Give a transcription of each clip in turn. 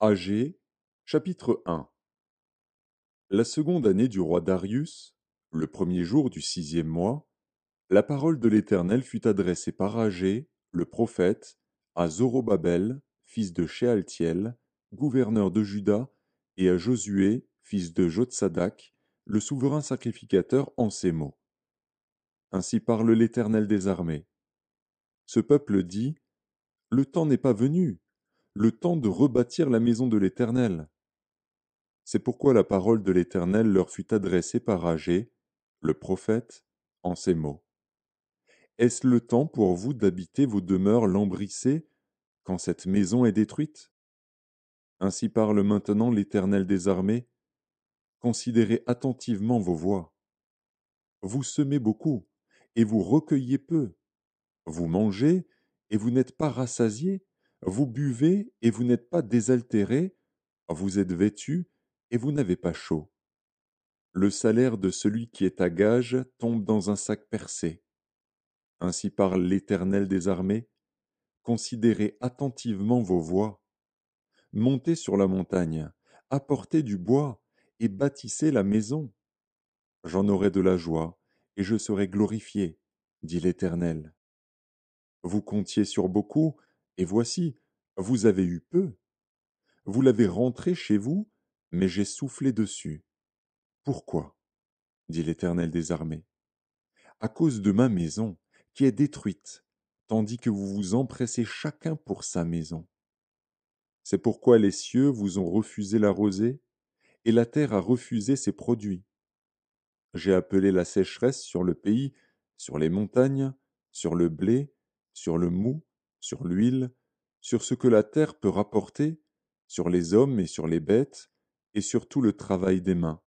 AG, chapitre 1 La seconde année du roi Darius, le premier jour du sixième mois, la parole de l'Éternel fut adressée par Agé, le prophète, à Zorobabel, fils de Shealtiel, gouverneur de Juda, et à Josué, fils de Jotsadak, le souverain sacrificateur en ces mots. Ainsi parle l'Éternel des armées. Ce peuple dit, Le temps n'est pas venu, le temps de rebâtir la maison de l'Éternel. C'est pourquoi la parole de l'Éternel leur fut adressée par Agé, le prophète, en ces mots. Est-ce le temps pour vous d'habiter vos demeures lambrissées quand cette maison est détruite Ainsi parle maintenant l'Éternel des armées. Considérez attentivement vos voies. Vous semez beaucoup, et vous recueillez peu. Vous mangez, et vous n'êtes pas rassasiés, vous buvez et vous n'êtes pas désaltéré, vous êtes vêtu et vous n'avez pas chaud. Le salaire de celui qui est à gage tombe dans un sac percé. Ainsi parle l'Éternel des armées. Considérez attentivement vos voies. Montez sur la montagne, apportez du bois et bâtissez la maison. J'en aurai de la joie et je serai glorifié, dit l'Éternel. Vous comptiez sur beaucoup et voici, vous avez eu peu. Vous l'avez rentré chez vous, mais j'ai soufflé dessus. Pourquoi dit l'Éternel des armées. À cause de ma maison, qui est détruite, tandis que vous vous empressez chacun pour sa maison. C'est pourquoi les cieux vous ont refusé la rosée, et la terre a refusé ses produits. J'ai appelé la sécheresse sur le pays, sur les montagnes, sur le blé, sur le mou, sur l'huile, sur ce que la terre peut rapporter, sur les hommes et sur les bêtes, et sur tout le travail des mains.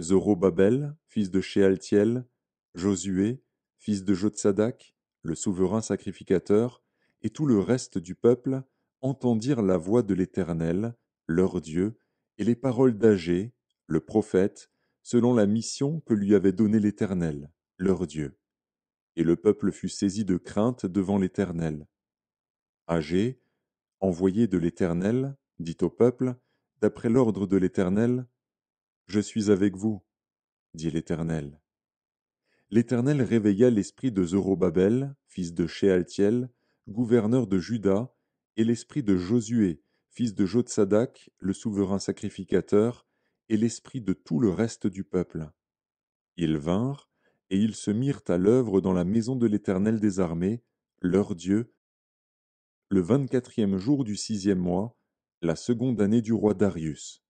Zorobabel, fils de Shealtiel, Josué, fils de Jotsadak, le souverain sacrificateur, et tout le reste du peuple entendirent la voix de l'Éternel, leur Dieu, et les paroles d'Agé, le prophète, selon la mission que lui avait donnée l'Éternel, leur Dieu et le peuple fut saisi de crainte devant l'Éternel. Agé, envoyé de l'Éternel, dit au peuple, d'après l'ordre de l'Éternel, Je suis avec vous, dit l'Éternel. L'Éternel réveilla l'esprit de Zorobabel, fils de Shealtiel, gouverneur de Juda, et l'esprit de Josué, fils de Jotsadak, le souverain sacrificateur, et l'esprit de tout le reste du peuple. Ils vinrent, et ils se mirent à l'œuvre dans la maison de l'Éternel des armées, leur Dieu, le vingt-quatrième jour du sixième mois, la seconde année du roi Darius.